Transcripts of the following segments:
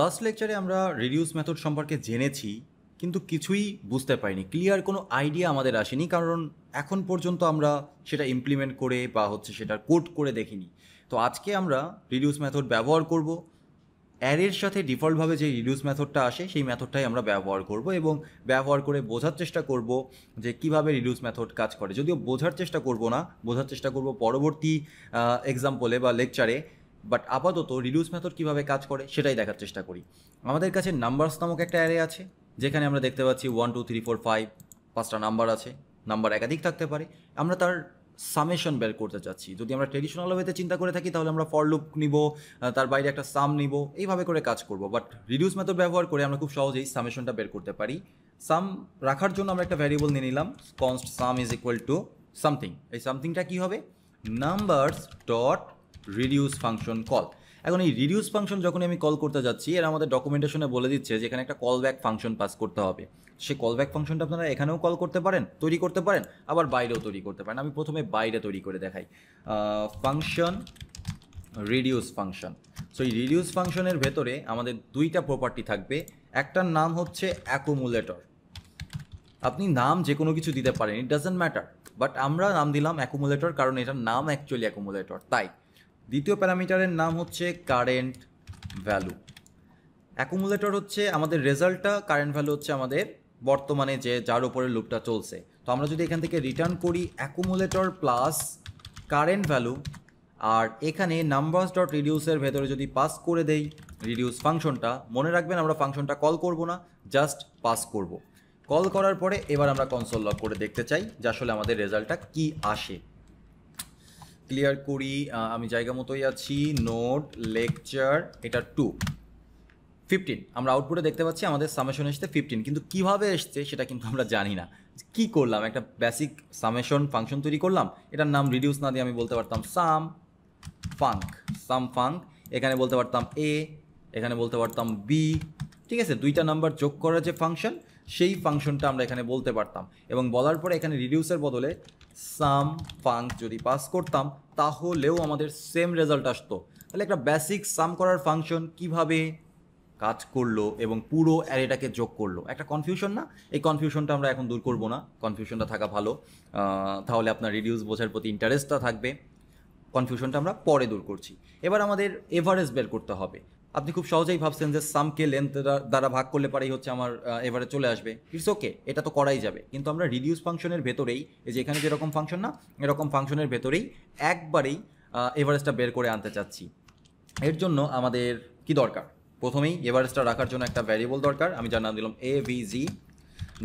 last লেকচারে আমরা reduce method সম্পর্কে জেনেছি কিন্তু কিছুই বুঝতে পারিনি ক্লিয়ার কোনো আইডিয়া আমাদের আসেনি কারণ এখন পর্যন্ত আমরা সেটা ইমপ্লিমেন্ট করে বা হচ্ছে সেটা কোড করে দেখিনি তো আজকে আমরা রিডিউস মেথড ব্যবহার করব অ্যারের সাথে ডিফল্টভাবে যে রিডিউস মেথডটা আসে সেই মেথডটাই আমরা ব্যবহার করব এবং ব্যবহার করে বোঝার চেষ্টা করব যে কিভাবে রিডিউস মেথড কাজ করে যদিও বোঝার চেষ্টা করব না বোঝার চেষ্টা করব পরবর্তী এক্সাম্পলে বা লেকচারে বাট আপাতত রিডিউস মেথড কীভাবে কাজ করে সেটাই দেখার চেষ্টা করি আমাদের কাছে নাম্বারস নামক একটা অ্যারে আছে যেখানে আমরা দেখতে পাচ্ছি one two three four five পাঁচটা নাম্বার আছে নাম্বার একাধিক থাকতে পারে আমরা তার সামেশন বের করতে চাচ্ছি যদি আমরা ট্রেডিশনাল ওয়েতে চিন্তা করে থাকি তাহলে আমরা ফর লুপ নিব তার বাইরে একটা সাম নিব এইভাবে করে কাজ করব বাট রিডিউস মেথড ব্যবহার করে আমরা খুব সহজেই সামেশনটা বের করতে পারি সাম রাখার জন্য আমরা একটা ভ্যারিয়েবল নিয়ে নিলাম const sum is equal to something এই সামথিংটা কী হবে numbers dot reduce function call এখন এই রিডিউস ফাংশন যখন আমি কল করতে যাচ্ছি এরা আমাদের ডকুমেন্টেশনে বলে দিচ্ছে যে এখানে একটা কল ব্যাক ফাংশন পাস করতে হবে সে কল ব্যাক ফাংশনটা আপনারা এখানেও কল করতে পারেন তৈরি করতে পারেন আবার বাইরেও তৈরি করতে পারেন আমি প্রথমে বাইরে তৈরি করে দেখাই ফাংশন রিডিউস ফাংশন সো এই রিডিউস ফাংশনের ভেতরে আমাদের দুইটা প্রপার্টি থাকবে একটার নাম হচ্ছে অ্যাকুমুলেটর আপনি নাম যে কোনো কিছু দিতে পারেন ইট ডাজেন্ট ম্যাটার বাট আমরা নাম দিলাম অ্যাকুমুলেটর কারণ এটার নাম অ্যাকচুয়ালি অ্যাকুমুলেটর তাই দ্বিতীয় প্যারামিটারের নাম হচ্ছে কারেন্ট ভ্যালু অ্যাকুমুলেটর হচ্ছে আমাদের রেজাল্টটা কারেন্ট ভ্যালু হচ্ছে আমাদের বর্তমানে যে যার উপরে লুপটা চলছে তো আমরা যদি এখান থেকে রিটার্ন করি অ্যাকুমুলেটর প্লাস কারেন্ট ভ্যালু আর এখানে নাম্বার্স ডট রিডিউসের ভেতরে যদি পাস করে দেই রিডিউস ফাংশনটা মনে রাখবেন আমরা ফাংশনটা কল করব না জাস্ট পাস করব কল করার পরে এবার আমরা কনসোল লক করে দেখতে চাই যে আসলে আমাদের রেজাল্টটা কি আসে ক্লিয়ার করি আমি জায়গা মতোই আছি নোট লেকচার এটা টু ফিফটিন আমরা আউটপুটে দেখতে পাচ্ছি আমাদের সামেশন এসছে ফিফটিন কিন্তু কিভাবে এসছে সেটা কিন্তু আমরা জানি না কি করলাম একটা বেসিক সামেশন ফাংশন তৈরি করলাম এটার নাম রিডিউস না দিয়ে আমি বলতে পারতাম সাম ফাঙ্ক সাম ফাঙ্ক এখানে বলতে পারতাম এ এখানে বলতে পারতাম বি ঠিক আছে দুইটা নাম্বার যোগ করার যে ফাংশন সেই ফাংশনটা আমরা এখানে বলতে পারতাম এবং বলার পরে এখানে রিডিউসের বদলে সাম ফাংক যদি পাস করতাম তাহলেও আমাদের সেম রেজাল্ট আসতো তাহলে একটা বেসিক সাম করার ফাংশন কিভাবে কাজ করলো এবং পুরো অ্যারেটাকে যোগ করলো একটা কনফিউশন না এই কনফিউশনটা আমরা এখন দূর করব না কনফিউশনটা থাকা ভালো তাহলে আপনার রিডিউস বোঝার প্রতি ইন্টারেস্টটা থাকবে কনফিউশনটা আমরা পরে দূর করছি এবার আমাদের এভারেজ বের করতে হবে আপনি খুব সহজেই ভাবছেন যে সামকে লেন্থ দ্বারা ভাগ করলে পারেই হচ্ছে আমার এবারে চলে আসবে ইটস ওকে এটা তো করাই যাবে কিন্তু আমরা রিডিউস ফাংশনের ভেতরেই এই যে এখানে যেরকম ফাংশন না এরকম ফাংশনের ভেতরেই একবারেই এভারেস্টটা বের করে আনতে চাচ্ছি এর জন্য আমাদের কি দরকার প্রথমেই এভারেস্টটা রাখার জন্য একটা ভ্যারিয়েবল দরকার আমি যার নাম দিলাম এ ভিজি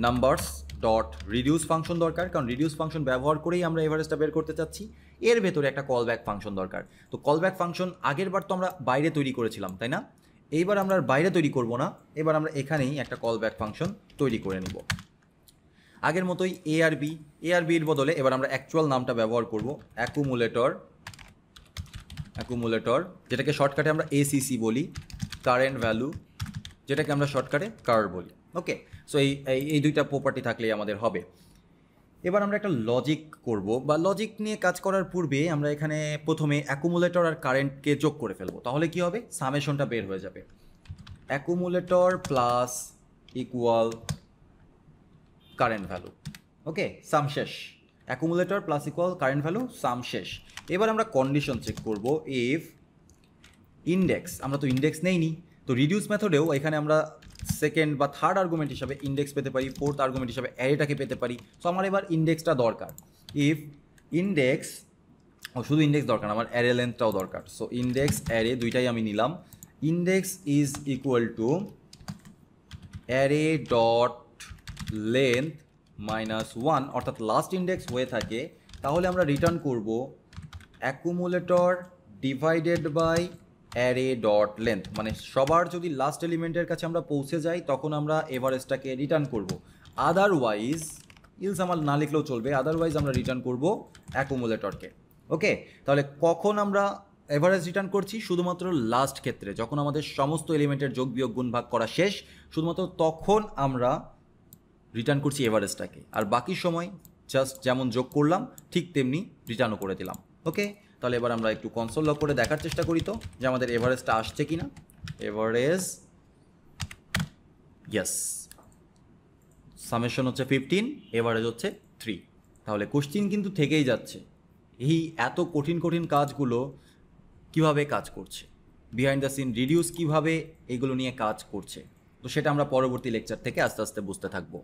নাম্বারস ডট রিডিউস ফাংশন দরকার কারণ রিডিউস ফাংশন ব্যবহার করেই আমরা এভারেস্টটা বের করতে চাচ্ছি এর ভেতরে একটা কল ব্যাক ফাংশন দরকার তো কল ব্যাক ফাংশন আগের বার তো আমরা বাইরে তৈরি করেছিলাম তাই না এইবার আমরা বাইরে তৈরি করব না এবার আমরা এখানেই একটা কল ব্যাক ফাংশন তৈরি করে নেব আগের মতোই এ এআরবি এআরবির বদলে এবার আমরা অ্যাকচুয়াল নামটা ব্যবহার করব অ্যাকুমুলেটর অ্যাকুমুলেটর যেটাকে শর্টকাটে আমরা এসিসি বলি কারেন্ট ভ্যালু যেটাকে আমরা শর্টকাটে কার বলি ওকে সো এই এই দুইটা প্রপার্টি থাকলেই আমাদের হবে এবার আমরা একটা লজিক করব বা লজিক নিয়ে কাজ করার পূর্বে আমরা এখানে প্রথমে অ্যাকুমুলেটর আর কারেন্টকে যোগ করে ফেলবো তাহলে কি হবে সামেশনটা বের হয়ে যাবে accumulator plus equal current value okay sum শেষ accumulator plus equal current value sum শেষ এবার আমরা কন্ডিশন চেক করব ইফ ইন্ডেক্স আমরা তো ইন্ডেক্স নি তো রিডিউস মেথডেও এখানে আমরা সেকেন্ড বা থার্ড আর্গুমেন্ট হিসাবে ইন্ডেক্স পেতে পারি ফোর্থ আর্গুমেন্ট হিসাবে অ্যারেটাকে পেতে পারি সো আমার এবার ইন্ডেক্সটা দরকার ইফ ইন্ডেক্স ও শুধু ইন্ডেক্স দরকার আমার অ্যারে লেন্থটাও দরকার সো ইন্ডেক্স অ্যারে দুইটাই আমি নিলাম index is equal to array dot length minus one অর্থাৎ লাস্ট ইন্ডেক্স হয়ে থাকে তাহলে আমরা রিটার্ন করব accumulator divided by array dot length মানে সবার যদি লাস্ট এলিমেন্টের কাছে আমরা পৌঁছে যাই তখন আমরা এভারেস্টটাকে রিটার্ন করব আদারওয়াইজ ইলস আমার না লিখলেও চলবে আদারওয়াইজ আমরা রিটার্ন করব অ্যাকোমোলেটরকে ওকে তাহলে কখন আমরা এভারেজ রিটার্ন করছি শুধুমাত্র লাস্ট ক্ষেত্রে যখন আমাদের সমস্ত এলিমেন্টের যোগ বিয়োগ গুণ ভাগ করা শেষ শুধুমাত্র তখন আমরা রিটার্ন করছি এভারেজটাকে আর বাকি সময় জাস্ট যেমন যোগ করলাম ঠিক তেমনি রিটার্নও করে দিলাম ওকে তাহলে এবার আমরা একটু কনসোল লক করে দেখার চেষ্টা করি তো যে আমাদের এভারেজটা আসছে কি না এভারেজ ইয়াস সামেশন হচ্ছে ফিফটিন এভারেজ হচ্ছে থ্রি তাহলে কোশ্চিন কিন্তু থেকেই যাচ্ছে এই এত কঠিন কঠিন কাজগুলো কিভাবে কাজ করছে বিহাইন্ড দ্য সিন রিডিউস কিভাবে এগুলো নিয়ে কাজ করছে তো সেটা আমরা পরবর্তী লেকচার থেকে আস্তে আস্তে বুঝতে থাকবো